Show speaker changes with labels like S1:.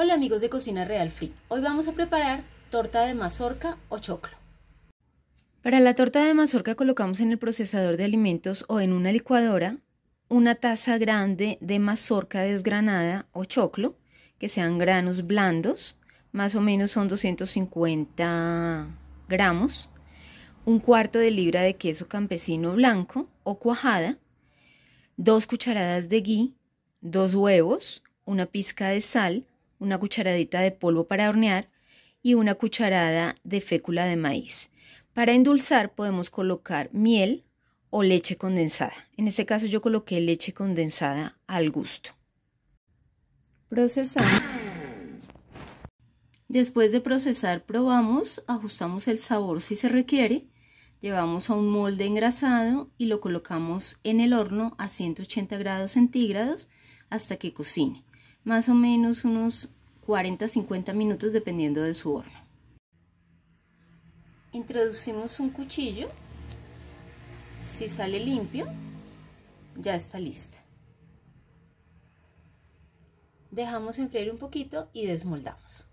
S1: Hola amigos de Cocina Real Free, hoy vamos a preparar torta de mazorca o choclo. Para la torta de mazorca colocamos en el procesador de alimentos o en una licuadora una taza grande de mazorca desgranada o choclo, que sean granos blandos, más o menos son 250 gramos, un cuarto de libra de queso campesino blanco o cuajada, dos cucharadas de gui, dos huevos, una pizca de sal, una cucharadita de polvo para hornear y una cucharada de fécula de maíz. Para endulzar podemos colocar miel o leche condensada. En este caso yo coloqué leche condensada al gusto. Procesamos. Después de procesar probamos, ajustamos el sabor si se requiere, llevamos a un molde engrasado y lo colocamos en el horno a 180 grados centígrados hasta que cocine más o menos unos 40-50 minutos dependiendo de su horno. Introducimos un cuchillo, si sale limpio, ya está lista. Dejamos enfriar un poquito y desmoldamos.